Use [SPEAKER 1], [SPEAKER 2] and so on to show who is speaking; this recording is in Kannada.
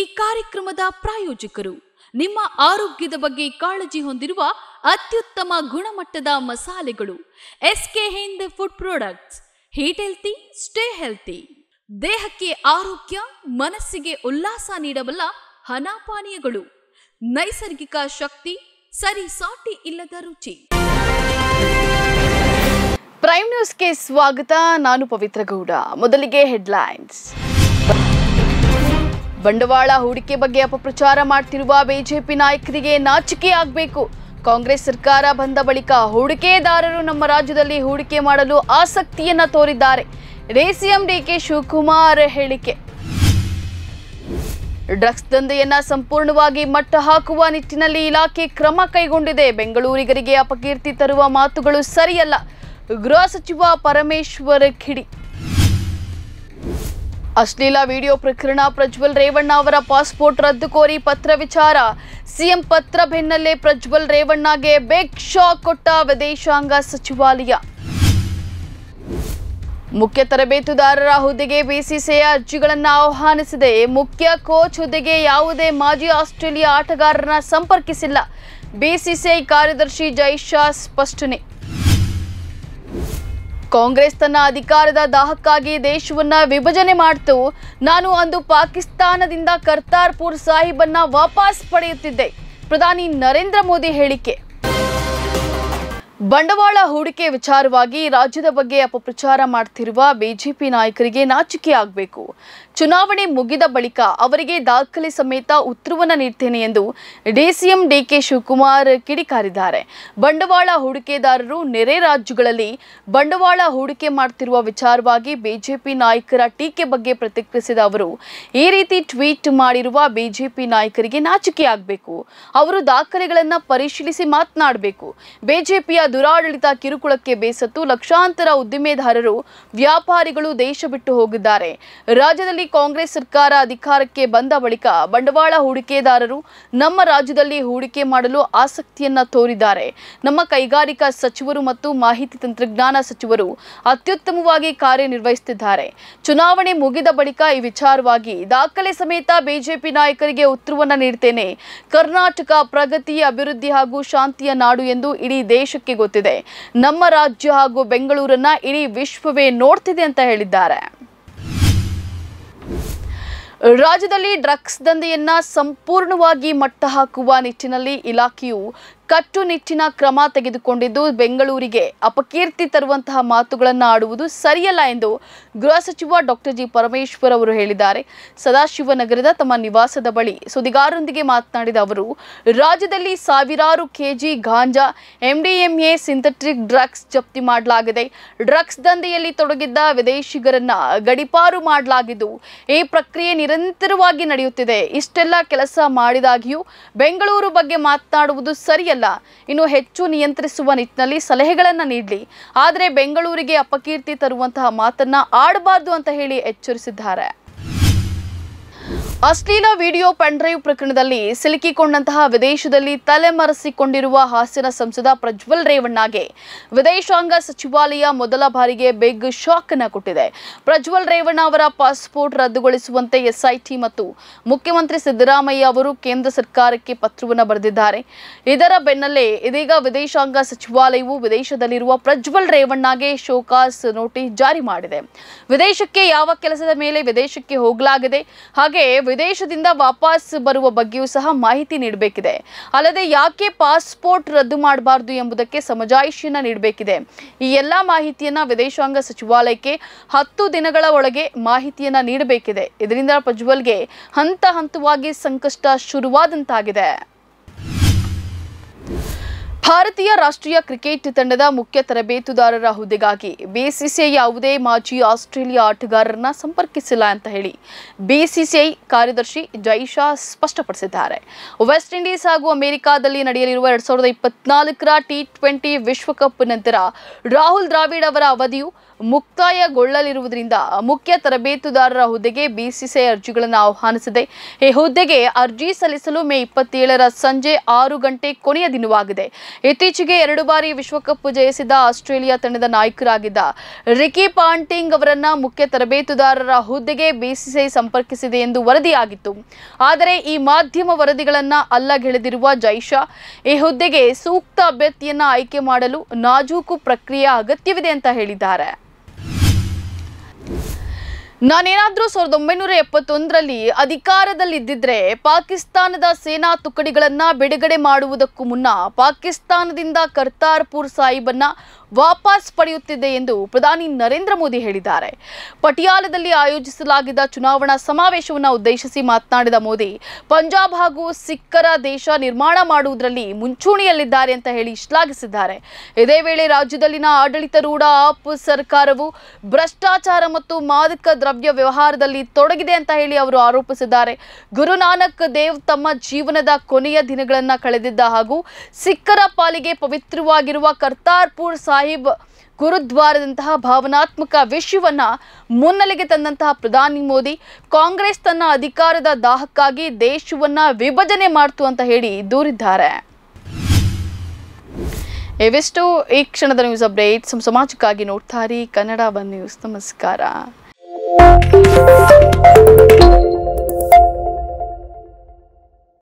[SPEAKER 1] ಈ ಕಾರ್ಯಕ್ರಮದ ಪ್ರಾಯೋಜಕರು ನಿಮ್ಮ ಆರೋಗ್ಯದ ಬಗ್ಗೆ ಕಾಳಜಿ ಹೊಂದಿರುವ ಅತ್ಯುತ್ತಮ ಗುಣಮಟ್ಟದ ಮಸಾಲೆಗಳು SK Hind food products eat healthy stay healthy ದೇಹಕ್ಕೆ ಆರೋಗ್ಯ ಮನಸ್ಸಿಗೆ ಉಲ್ಲಾಸ ನೀಡಬಲ್ಲ ಹನಾಪಾನೀಯಗಳು ನೈಸರ್ಗಿಕ ಶಕ್ತಿ ಸಾಟಿ ಇಲ್ಲದ ರುಚಿ ಪ್ರೈಮ್ ನ್ಯೂಸ್ಗೆ ಸ್ವಾಗತ ನಾನು ಪವಿತ್ರ ಗೌಡ ಮೊದಲಿಗೆ ಹೆಡ್ಲೈನ್ಸ್ ಬಂಡವಾಳ ಹೂಡಿಕೆ ಬಗ್ಗೆ ಅಪಪ್ರಚಾರ ಮಾಡ್ತಿರುವ ಬಿಜೆಪಿ ನಾಯಕರಿಗೆ ನಾಚಿಕೆ ಆಗಬೇಕು ಕಾಂಗ್ರೆಸ್ ಸರ್ಕಾರ ಬಂದ ಬಳಿಕ ಹೂಡಿಕೆದಾರರು ನಮ್ಮ ರಾಜ್ಯದಲ್ಲಿ ಹೂಡಿಕೆ ಮಾಡಲು ಆಸಕ್ತಿಯನ್ನು ತೋರಿದ್ದಾರೆ ರೇಸಿಎಂ ಡಿಕೆ ಶಿವಕುಮಾರ್ ಹೇಳಿಕೆ ಡ್ರಗ್ಸ್ ದಂಧೆಯನ್ನ ಸಂಪೂರ್ಣವಾಗಿ ಮಟ್ಟ ಹಾಕುವ ನಿಟ್ಟಿನಲ್ಲಿ ಇಲಾಖೆ ಕ್ರಮ ಕೈಗೊಂಡಿದೆ ಬೆಂಗಳೂರಿಗರಿಗೆ ಅಪಕೀರ್ತಿ ತರುವ ಮಾತುಗಳು ಸರಿಯಲ್ಲ ಗೃಹ ಸಚಿವ ಪರಮೇಶ್ವರ್ ಖಿಡಿ ಅಶ್ಲೀಲ ವಿಡಿಯೋ ಪ್ರಕರಣ ಪ್ರಜ್ವಲ್ ರೇವಣ್ಣ ಅವರ ಪಾಸ್ಪೋರ್ಟ್ ರದ್ದು ಕೋರಿ ಪತ್ರ ವಿಚಾರ ಸಿಎಂ ಪತ್ರ ಬೆನ್ನಲ್ಲೇ ಪ್ರಜ್ವಲ್ ರೇವಣ್ಣಗೆ ಬಿಗ್ ಶಾಕ್ ಕೊಟ್ಟ ವಿದೇಶಾಂಗ ಸಚಿವಾಲಯ ಮುಖ್ಯ ತರಬೇತುದಾರರ ಹುದ್ದೆಗೆ ಬಿಸಿಸಿಐ ಅರ್ಜಿಗಳನ್ನು ಆಹ್ವಾನಿಸಿದೆ ಮುಖ್ಯ ಕೋಚ್ ಹುದ್ದೆಗೆ ಯಾವುದೇ ಮಾಜಿ ಆಸ್ಟ್ರೇಲಿಯಾ ಆಟಗಾರರನ್ನ ಸಂಪರ್ಕಿಸಿಲ್ಲ ಬಿಸಿಸಿಐ ಕಾರ್ಯದರ್ಶಿ ಜೈಶಾ ಸ್ಪಷ್ಟನೆ ಕಾಂಗ್ರೆಸ್ ತನ್ನ ಅಧಿಕಾರದ ದಾಹಕ್ಕಾಗಿ ದೇಶವನ್ನ ವಿಭಜನೆ ಮಾಡ್ತು ನಾನು ಅಂದು ಪಾಕಿಸ್ತಾನದಿಂದ ಕರ್ತಾರ್ಪುರ್ ಅನ್ನ ವಾಪಸ್ ಪಡೆಯುತ್ತಿದ್ದೆ ಪ್ರಧಾನಿ ನರೇಂದ್ರ ಮೋದಿ ಹೇಳಿಕೆ ಬಂಡವಾಳ ಹೂಡಿಕೆ ವಿಚಾರವಾಗಿ ರಾಜ್ಯದ ಬಗ್ಗೆ ಅಪಪ್ರಚಾರ ಮಾಡ್ತಿರುವ ಬಿಜೆಪಿ ನಾಯಕರಿಗೆ ನಾಚಿಕೆ ಆಗಬೇಕು ಚುನಾವಣೆ ಮುಗಿದ ಬಳಿಕ ಅವರಿಗೆ ದಾಖಲೆ ಸಮೇತ ಉತ್ತರವನ್ನು ನೀಡ್ತೇನೆ ಎಂದು ಡಿಸಿಎಂ ಡಿಕೆ ಶಿವಕುಮಾರ್ ಕಿಡಿಕಾರಿದ್ದಾರೆ ಬಂಡವಾಳ ಹೂಡಿಕೆದಾರರು ನೆರೆ ರಾಜ್ಯಗಳಲ್ಲಿ ಬಂಡವಾಳ ಹೂಡಿಕೆ ಮಾಡ್ತಿರುವ ವಿಚಾರವಾಗಿ ಬಿಜೆಪಿ ನಾಯಕರ ಟೀಕೆ ಬಗ್ಗೆ ಪ್ರತಿಕ್ರಿಯಿಸಿದ ಅವರು ಈ ರೀತಿ ಟ್ವೀಟ್ ಮಾಡಿರುವ ಬಿಜೆಪಿ ನಾಯಕರಿಗೆ ನಾಚಿಕೆಯಾಗಬೇಕು ಅವರು ದಾಖಲೆಗಳನ್ನು ಪರಿಶೀಲಿಸಿ ಮಾತನಾಡಬೇಕು ಬಿಜೆಪಿಯ ದುರಾಡಳಿತ ಕಿರುಕುಳಕ್ಕೆ ಬೇಸತ್ತು ಲಕ್ಷಾಂತರ ಉದ್ದಿಮೆದಾರರು ವ್ಯಾಪಾರಿಗಳು ದೇಶ ಬಿಟ್ಟು ಹೋಗಿದ್ದಾರೆ ರಾಜ್ಯದಲ್ಲಿ ಕಾಂಗ್ರೆಸ್ ಸರ್ಕಾರ ಅಧಿಕಾರಕ್ಕೆ ಬಂದ ಬಳಿಕ ಬಂಡವಾಳ ಹೂಡಿಕೆದಾರರು ನಮ್ಮ ರಾಜ್ಯದಲ್ಲಿ ಹೂಡಿಕೆ ಮಾಡಲು ಆಸಕ್ತಿಯನ್ನ ತೋರಿದ್ದಾರೆ ನಮ್ಮ ಕೈಗಾರಿಕಾ ಸಚಿವರು ಮತ್ತು ಮಾಹಿತಿ ತಂತ್ರಜ್ಞಾನ ಸಚಿವರು ಅತ್ಯುತ್ತಮವಾಗಿ ಕಾರ್ಯನಿರ್ವಹಿಸುತ್ತಿದ್ದಾರೆ ಚುನಾವಣೆ ಮುಗಿದ ಬಳಿಕ ಈ ವಿಚಾರವಾಗಿ ದಾಖಲೆ ಸಮೇತ ಬಿಜೆಪಿ ನಾಯಕರಿಗೆ ಉತ್ತರವನ್ನು ನೀಡುತ್ತೇನೆ ಕರ್ನಾಟಕ ಪ್ರಗತಿ ಅಭಿವೃದ್ಧಿ ಹಾಗೂ ಶಾಂತಿಯ ನಾಡು ಎಂದು ಇಡೀ ದೇಶಕ್ಕೆ ಗೊತ್ತಿದೆ ನಮ್ಮ ರಾಜ್ಯ ಹಾಗೂ ಬೆಂಗಳೂರನ್ನ ಇಡೀ ವಿಶ್ವವೇ ನೋಡ್ತಿದೆ ಅಂತ ಹೇಳಿದ್ದಾರೆ ರಾಜ್ಯದಲ್ಲಿ ಡ್ರಗ್ಸ್ ದಂಧೆಯನ್ನ ಸಂಪೂರ್ಣವಾಗಿ ಮಟ್ಟ ಹಾಕುವ ನಿಟ್ಟಿನಲ್ಲಿ ಇಲಾಖೆಯು ಕಟ್ಟುನಿಟ್ಟಿನ ಕ್ರಮ ತೆಗೆದುಕೊಂಡಿದ್ದು ಬೆಂಗಳೂರಿಗೆ ಅಪಕೀರ್ತಿ ತರುವಂತಹ ಮಾತುಗಳನ್ನು ಆಡುವುದು ಸರಿಯಲ್ಲ ಎಂದು ಗೃಹ ಸಚಿವ ಡಾಕ್ಟರ್ ಜಿ ಪರಮೇಶ್ವರ್ ಅವರು ಹೇಳಿದ್ದಾರೆ ಸದಾಶಿವನಗರದ ತಮ್ಮ ನಿವಾಸದ ಬಳಿ ಸುದ್ದಿಗಾರರೊಂದಿಗೆ ಮಾತನಾಡಿದ ಅವರು ರಾಜ್ಯದಲ್ಲಿ ಸಾವಿರಾರು KG ganja MDMA synthetic drugs ಜಪ್ತಿ ಮಾಡಲಾಗಿದೆ ಡ್ರಗ್ಸ್ ದಂಧೆಯಲ್ಲಿ ತೊಡಗಿದ್ದ ವಿದೇಶಿಗರನ್ನ ಗಡಿಪಾರು ಮಾಡಲಾಗಿದ್ದು ಈ ಪ್ರಕ್ರಿಯೆ ನಿರಂತರವಾಗಿ ನಡೆಯುತ್ತಿದೆ ಇಷ್ಟೆಲ್ಲ ಕೆಲಸ ಮಾಡಿದಾಗಿಯೂ ಬೆಂಗಳೂರು ಬಗ್ಗೆ ಮಾತನಾಡುವುದು ಸರಿಯಲ್ಲ ಅಲ್ಲ ಇನ್ನು ಹೆಚ್ಚು ನಿಯಂತ್ರಿಸುವ ನಿಟ್ಟಿನಲ್ಲಿ ಸಲಹೆಗಳನ್ನು ನೀಡಲಿ ಆದರೆ ಬೆಂಗಳೂರಿಗೆ ಅಪಕೀರ್ತಿ ತರುವಂತಹ ಮಾತನ್ನ ಆಡಬಾರ್ದು ಅಂತ ಹೇಳಿ ಎಚ್ಚರಿಸಿದ್ದಾರೆ ಅಶ್ಲೀಲ ವಿಡಿಯೋ ಪೆಂಡ್ರೈವ್ ಪ್ರಕರಣದಲ್ಲಿ ಸಿಲುಕಿಕೊಂಡಂತಹ ವಿದೇಶದಲ್ಲಿ ತಲೆಮರೆಸಿಕೊಂಡಿರುವ ಹಾಸನ ಸಂಸದ ಪ್ರಜ್ವಲ್ ರೇವಣ್ಣಗೆ ವಿದೇಶಾಂಗ ಸಚಿವಾಲಯ ಮೊದಲ ಬಾರಿಗೆ ಬಿಗ್ ಶಾಕ್ ಅನ್ನು ಕೊಟ್ಟಿದೆ ಪ್ರಜ್ವಲ್ ರೇವಣ್ಣ ಅವರ ಪಾಸ್ಪೋರ್ಟ್ ರದ್ದುಗೊಳಿಸುವಂತೆ ಎಸ್ಐಟಿ ಮತ್ತು ಮುಖ್ಯಮಂತ್ರಿ ಸಿದ್ದರಾಮಯ್ಯ ಅವರು ಕೇಂದ್ರ ಸರ್ಕಾರಕ್ಕೆ ಪತ್ರವನ್ನು ಬರೆದಿದ್ದಾರೆ ಇದರ ಬೆನ್ನಲ್ಲೇ ಇದೀಗ ವಿದೇಶಾಂಗ ಸಚಿವಾಲಯವು ವಿದೇಶದಲ್ಲಿರುವ ಪ್ರಜ್ವಲ್ ರೇವಣ್ಣಗೆ ಶೋಕಾಸ್ ನೋಟಿಸ್ ಜಾರಿ ಮಾಡಿದೆ ವಿದೇಶಕ್ಕೆ ಯಾವ ಕೆಲಸದ ಮೇಲೆ ವಿದೇಶಕ್ಕೆ ಹೋಗಲಾಗಿದೆ ಹಾಗೆ ವಿದೇಶದಿಂದ ವಾಪಸ್ ಬರುವ ಬಗ್ಗೆಯೂ ಸಹ ಮಾಹಿತಿ ನೀಡಬೇಕಿದೆ ಅಲ್ಲದೆ ಯಾಕೆ ಪಾಸ್ಪೋರ್ಟ್ ರದ್ದು ಮಾಡಬಾರದು ಎಂಬುದಕ್ಕೆ ಸಮಜಾಯಿಷಿಯನ್ನ ನೀಡಬೇಕಿದೆ ಈ ಎಲ್ಲ ಮಾಹಿತಿಯನ್ನ ವಿದೇಶಾಂಗ ಸಚಿವಾಲಯಕ್ಕೆ ಹತ್ತು ದಿನಗಳ ಒಳಗೆ ಮಾಹಿತಿಯನ್ನ ನೀಡಬೇಕಿದೆ ಇದರಿಂದ ಪ್ರಜ್ವಲ್ಗೆ ಹಂತ ಹಂತವಾಗಿ ಸಂಕಷ್ಟ ಶುರುವಾದಂತಾಗಿದೆ ಭಾರತೀಯ ರಾಷ್ಟ್ರೀಯ ಕ್ರಿಕೆಟ್ ತಂಡದ ಮುಖ್ಯ ತರಬೇತುದಾರರ ಹುದ್ದೆಗಾಗಿ ಬಿಸಿಸಿಐ ಯಾವುದೇ ಮಾಜಿ ಆಸ್ಟ್ರೇಲಿಯಾ ಆಟಗಾರರನ್ನ ಸಂಪರ್ಕಿಸಿಲ್ಲ ಅಂತ ಹೇಳಿ ಬಿಸಿಸಿಐ ಕಾರ್ಯದರ್ಶಿ ಜೈಶಾ ಸ್ಪಷ್ಟಪಡಿಸಿದ್ದಾರೆ ವೆಸ್ಟ್ ಇಂಡೀಸ್ ಹಾಗೂ ಅಮೆರಿಕಾದಲ್ಲಿ ನಡೆಯಲಿರುವ ಎರಡ್ ಸಾವಿರದ ಇಪ್ಪತ್ನಾಲ್ಕರ ಟಿ ಟ್ವೆಂಟಿ ವಿಶ್ವಕಪ್ ನಂತರ ರಾಹುಲ್ ದ್ರಾವಿಡ್ ಅವರ ಅವಧಿಯು ಮುಕ್ತಾಯಗೊಳ್ಳಲಿರುವುದರಿಂದ ಮುಖ್ಯ ತರಬೇತುದಾರರ ಹುದ್ದೆಗೆ ಬಿಸಿಸಿಐ ಅರ್ಜಿಗಳನ್ನು ಆಹ್ವಾನಿಸಿದೆ ಈ ಹುದ್ದೆಗೆ ಅರ್ಜಿ ಸಲ್ಲಿಸಲು ಮೇ ಇಪ್ಪತ್ತೇಳರ ಸಂಜೆ ಆರು ಗಂಟೆ ಕೊನೆಯ ದಿನವಾಗಿದೆ ಇತ್ತೀಚೆಗೆ ಎರಡು ಬಾರಿ ವಿಶ್ವಕಪ್ ಜಯಿಸಿದ ಆಸ್ಟ್ರೇಲಿಯಾ ತಂಡದ ನಾಯಕರಾಗಿದ್ದ ರಿಕಿ ಪಾಂಟಿಂಗ್ ಅವರನ್ನ ಮುಖ್ಯ ತರಬೇತುದಾರರ ಹುದ್ದೆಗೆ ಬಿಸಿಸಿಐ ಸಂಪರ್ಕಿಸಿದೆ ಎಂದು ವರದಿಯಾಗಿತ್ತು ಆದರೆ ಈ ಮಾಧ್ಯಮ ವರದಿಗಳನ್ನು ಅಲ್ಲಗೆಳೆದಿರುವ ಜೈಶಾ ಈ ಹುದ್ದೆಗೆ ಸೂಕ್ತ ಅಭ್ಯರ್ಥಿಯನ್ನ ಆಯ್ಕೆ ಮಾಡಲು ನಾಜೂಕು ಪ್ರಕ್ರಿಯೆ ಅಗತ್ಯವಿದೆ ಅಂತ ಹೇಳಿದ್ದಾರೆ ನಾನೇನಾದ್ರೂ ಸಾವಿರದ ಒಂಬೈನೂರ ಎಪ್ಪತ್ತೊಂದರಲ್ಲಿ ಅಧಿಕಾರದಲ್ಲಿದ್ದಿದ್ರೆ ಪಾಕಿಸ್ತಾನದ ಸೇನಾ ತುಕಡಿಗಳನ್ನ ಬಿಡುಗಡೆ ಮಾಡುವುದಕ್ಕೂ ಮುನ್ನ ಪಾಕಿಸ್ತಾನದಿಂದ ಕರ್ತಾರ್ಪುರ್ ಸಾಹಿಬನ್ನ ವಾಪಸ್ ಪಡೆಯುತ್ತಿದೆ ಎಂದು ಪ್ರಧಾನಿ ನರೇಂದ್ರ ಮೋದಿ ಹೇಳಿದ್ದಾರೆ ಪಟಿಯಾಲದಲ್ಲಿ ಆಯೋಜಿಸಲಾಗಿದ್ದ ಚುನಾವಣಾ ಸಮಾವೇಶವನ್ನು ಉದ್ದೇಶಿಸಿ ಮಾತನಾಡಿದ ಮೋದಿ ಪಂಜಾಬ್ ಹಾಗೂ ಸಿಖ್ಖರ ದೇಶ ನಿರ್ಮಾಣ ಮಾಡುವುದರಲ್ಲಿ ಮುಂಚೂಣಿಯಲ್ಲಿದ್ದಾರೆ ಅಂತ ಹೇಳಿ ಶ್ಲಾಘಿಸಿದ್ದಾರೆ ಇದೇ ವೇಳೆ ರಾಜ್ಯದಲ್ಲಿನ ಆಡಳಿತಾರೂಢ ಆಪ್ ಸರ್ಕಾರವು ಭ್ರಷ್ಟಾಚಾರ ಮತ್ತು ಮಾದಕ ದ್ರವ್ಯ ವ್ಯವಹಾರದಲ್ಲಿ ತೊಡಗಿದೆ ಅಂತ ಹೇಳಿ ಅವರು ಆರೋಪಿಸಿದ್ದಾರೆ ಗುರುನಾನಕ್ ದೇವ್ ತಮ್ಮ ಜೀವನದ ಕೊನೆಯ ದಿನಗಳನ್ನು ಕಳೆದಿದ್ದ ಹಾಗೂ ಸಿಖ್ಖರ ಪಾಲಿಗೆ ಪವಿತ್ರವಾಗಿರುವ ಕರ್ತಾರ್ಪುರ್ ಸಾಹಿಬ್ ಗುರುದ್ವಾರದಂತಹ ಭಾವನಾತ್ಮಕ ವಿಷಯವನ್ನ ಮುನ್ನೆಲೆಗೆ ತಂದಂತಹ ಪ್ರಧಾನಿ ಮೋದಿ ಕಾಂಗ್ರೆಸ್ ತನ್ನ ಅಧಿಕಾರದ ದಾಹಕ್ಕಾಗಿ ದೇಶವನ್ನ ವಿಭಜನೆ ಮಾಡ್ತು ಅಂತ ಹೇಳಿ ದೂರಿದ್ದಾರೆ ಇವೆಷ್ಟು ಈ ಕ್ಷಣದ ನ್ಯೂಸ್ ಅಪ್ಡೇಟ್ ಸಮಾಜಕ್ಕಾಗಿ ನೋಡ್ತಾ ಕನ್ನಡ ಬಂದ್ ನ್ಯೂಸ್ ನಮಸ್ಕಾರ